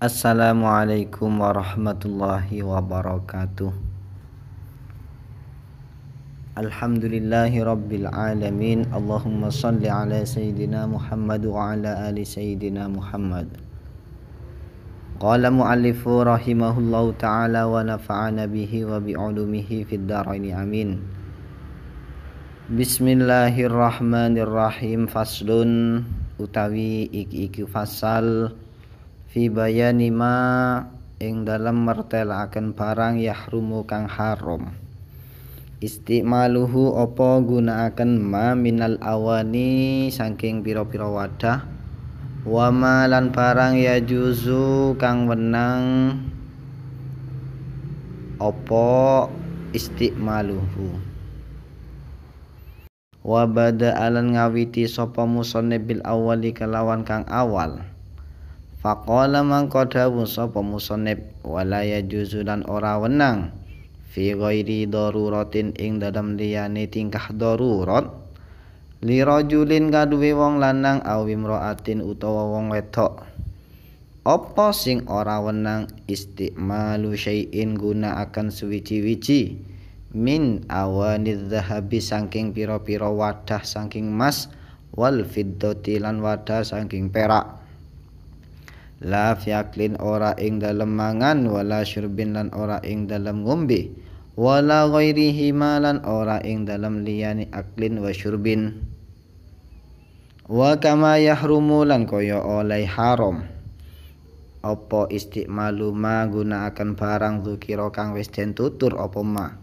Assalamualaikum warahmatullahi wabarakatuh Alhamdulillahi rabbil alamin Allahumma salli ala sayyidina Muhammad wa ala ali sayyidina Muhammad Qala muallifu rahimahullahu ta'ala wa nafa'ana bihi wa bi'ulumihi fid daraini amin Bismillahirrahmanirrahim Faslun utawi iki-iki fasal fi bayani ma ing dalam akan barang yahrumu kang haram istimaluhu guna akan ma minal awani saking piro-piro wadah wamalan lan barang ya juzu kang wenang opo istimaluhu Wabada alan ngawiti sopamu sonebil awali kelawan kang awal Faqala mangka dawuh sapa musannib wala yajuzu lan ora wenang fi ghairi daruratin ing dalam liyane tingkah darurat li rajulin kaduwe wong lanang aw imraatin utawa wong wedok apa sing ora wenang istimalu syai'in guna akan suwici-wici min awanidz zahabi saking pira-pira wadah saking emas wal fiddati lan wadah saking perak la fiaklin ora ing dalam mangan wala syurbin lan ora ing dalam ngombe wala ghairi himalan ora ing dalam liyani aklin wa syurbin wa kama yahrumu lan kaya oleh haram apa istiqmalu ma akan barang dzukira kang wis den tutur apa ma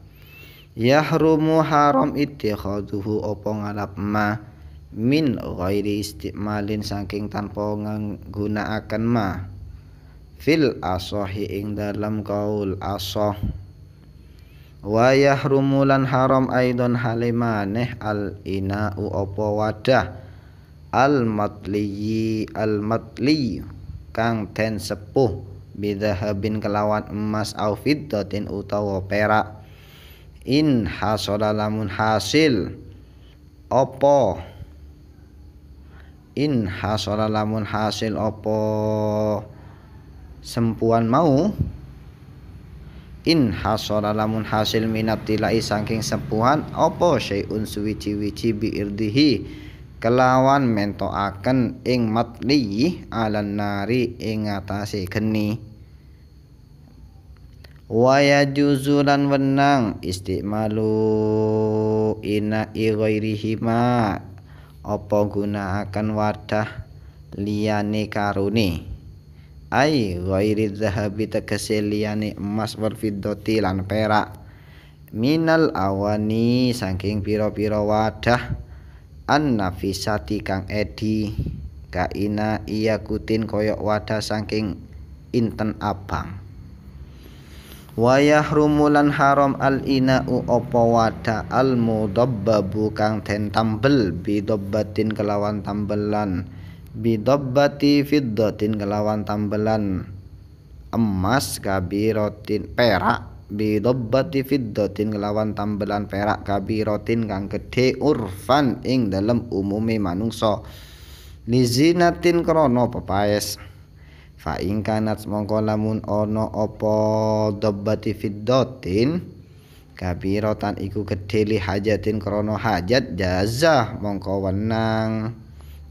yahrumu haram khaduhu apa ngalap ma min ghairi istimalin saking tanpa nggunakaken ma fil asahi ing dalam kaul asah wa yahrumulan haram aidon halimaneh al ina'u apa wadah al matliyi al matli kang ten sepuh bidahabin kelawan emas au fiddatin utawa perak in hasala hasil apa in hasola lamun hasil opo sempuan mau in hasola lamun hasil minat tilai saking sempuan opo syai'un suwici-wici biirdihi kelawan mento akan ing matli alan nari ing atasi geni waya juzulan wenang istimalu ina ighairihima guna akan wadah liyane karuni. ai ghairi zahabi tegese liyane emas wal fiddati lan perak minal awani saking pira-pira wadah an nafisati kang edi kaina iya kutin koyok wadah saking inten abang rumulan haram al ina'u opo wada al mudabbabu kang ten tambel bidobbatin kelawan tambelan bidobbati fiddatin kelawan tambelan emas kabirotin perak bidobbati fiddatin kelawan tambelan perak kabirotin kang gedhe urfan ing dalam umume manungso nizinatin krono pepaes fa ing kanat mongko lamun ana apa dabbati fiddatin kabiratan iku gedhe li hajatin krana hajat jazah mongko wenang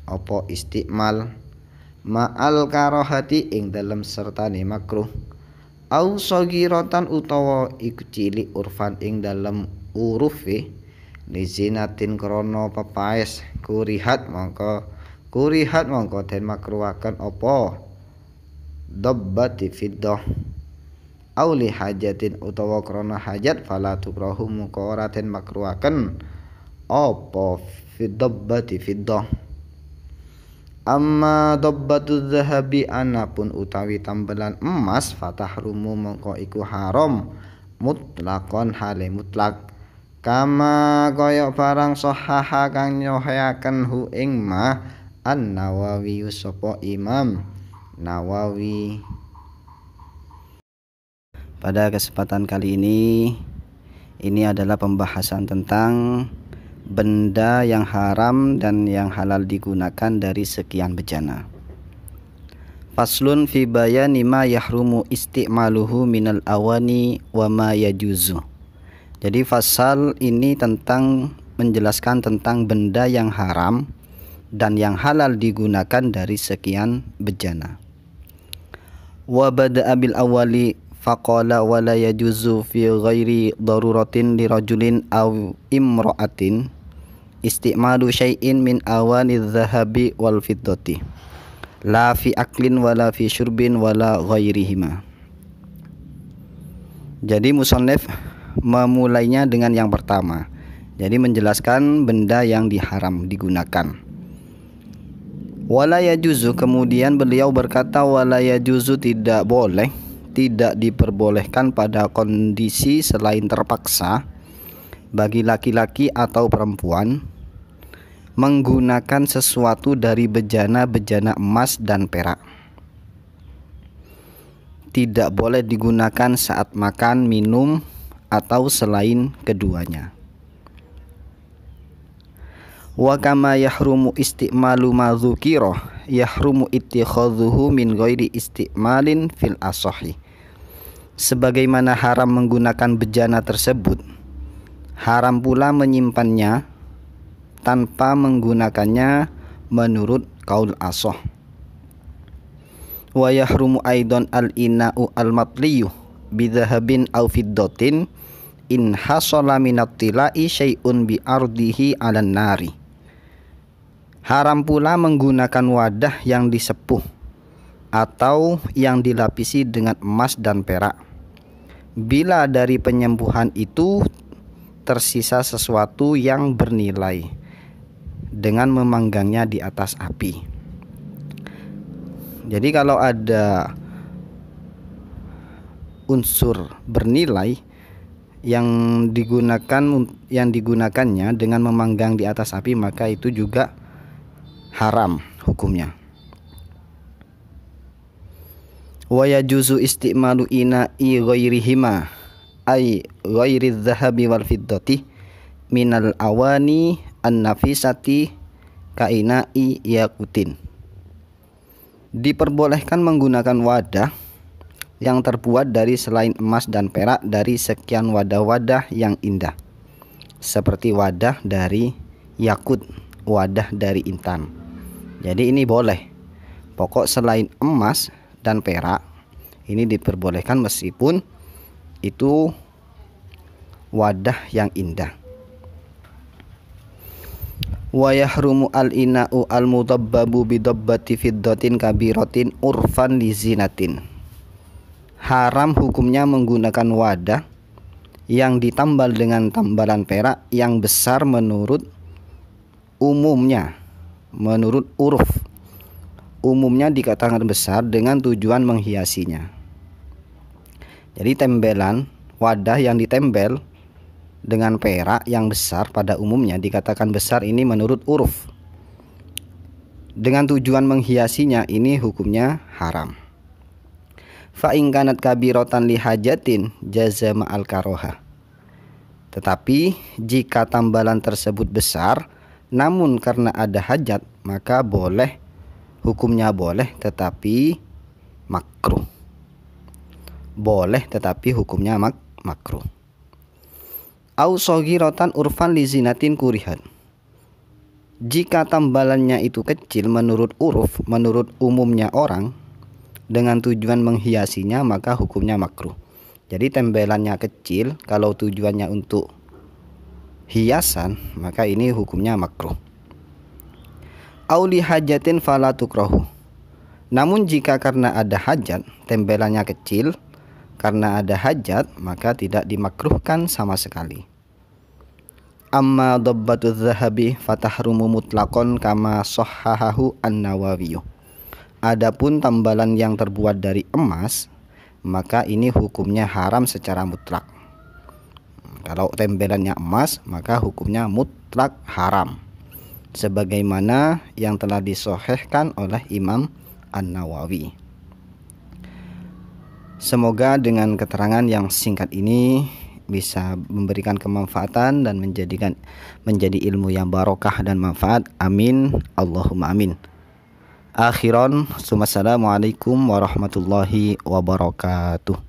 apa istimal ma'al karahati ing dalem ni makruh au sagiratan utawa iku cilik urfan ing dalem urufe lizinatin krana pepaes kurihat mongko kurihat mongko den makruhaken apa dabbati fiddah aw hajatin utawa krana hajat fala tukrahu muka ora apa fiddabbati fiddah amma dabbatu zahabi anapun utawi tambelan emas rumu mongko iku haram mutlakon hale mutlak kama goyok barang sohaha kang nyohayakan hu ing ma an-Nawawi sapa Imam Nawawi. Pada kesempatan kali ini, ini adalah pembahasan tentang benda yang haram dan yang halal digunakan dari sekian bejana. Faslun fi bayani ma yahrumu isti'maluhu minal awani wa ma yajuzu. Jadi fasal ini tentang menjelaskan tentang benda yang haram dan yang halal digunakan dari sekian bejana wa bada'a bil awali faqala wa la yajuzu fi ghairi daruratin li rajulin aw imra'atin istimalu syai'in min awani dhahabi wal fiddati la fi aklin wala fi syurbin wala ghairihima jadi musonef memulainya dengan yang pertama jadi menjelaskan benda yang diharam digunakan Wala yajuzu kemudian beliau berkata wala yajuzu tidak boleh tidak diperbolehkan pada kondisi selain terpaksa bagi laki-laki atau perempuan menggunakan sesuatu dari bejana-bejana emas dan perak. Tidak boleh digunakan saat makan, minum, atau selain keduanya wa kama yahrumu istimalu ma dzukira yahrumu ittikhadhuhu min ghairi istimalin fil asahi sebagaimana haram menggunakan bejana tersebut haram pula menyimpannya tanpa menggunakannya menurut kaul asoh wa yahrumu aidan al ina'u al matliyu bidhahabin au fiddatin in hasala minat tila'i syai'un bi ardihi 'alan nari Haram pula menggunakan wadah yang disepuh atau yang dilapisi dengan emas dan perak. Bila dari penyembuhan itu tersisa sesuatu yang bernilai dengan memanggangnya di atas api. Jadi kalau ada unsur bernilai yang digunakan yang digunakannya dengan memanggang di atas api maka itu juga haram hukumnya wa yajuzu istimalu i ghairihima ai ghairi dhahabi wal fiddati minal awani an-nafisati kaina'i yakutin diperbolehkan menggunakan wadah yang terbuat dari selain emas dan perak dari sekian wadah-wadah yang indah seperti wadah dari yakut wadah dari intan jadi ini boleh. Pokok selain emas dan perak ini diperbolehkan meskipun itu wadah yang indah. Wa al-ina'u al-mudabbabu bidabbati fiddatin kabiratin urfan lizinatin. Haram hukumnya menggunakan wadah yang ditambal dengan tambalan perak yang besar menurut umumnya menurut uruf umumnya dikatakan besar dengan tujuan menghiasinya. Jadi tembelan wadah yang ditembel dengan perak yang besar pada umumnya dikatakan besar ini menurut uruf. Dengan tujuan menghiasinya ini hukumnya haram. Fa ingkanat kabirotan lihajatin jaza ma'al karoha. Tetapi jika tambalan tersebut besar, namun karena ada hajat maka boleh hukumnya boleh tetapi makruh. Boleh tetapi hukumnya mak makruh. Au sogirotan urfan lizinatin kurihan. Jika tambalannya itu kecil menurut uruf, menurut umumnya orang, dengan tujuan menghiasinya maka hukumnya makruh. Jadi tembelannya kecil kalau tujuannya untuk hiasan, maka ini hukumnya makruh. Auli hajatin fala tukrohu. Namun jika karena ada hajat, tembelannya kecil, karena ada hajat, maka tidak dimakruhkan sama sekali. Amma dobbatu zahabi fatahrumu mutlakon kama sohahahu an Adapun tambalan yang terbuat dari emas, maka ini hukumnya haram secara mutlak. Kalau tempelannya emas, maka hukumnya mutlak haram. Sebagaimana yang telah disohehkan oleh Imam An-Nawawi. Semoga dengan keterangan yang singkat ini bisa memberikan kemanfaatan dan menjadikan menjadi ilmu yang barokah dan manfaat. Amin. Allahumma amin. Akhiran, Assalamualaikum warahmatullahi wabarakatuh.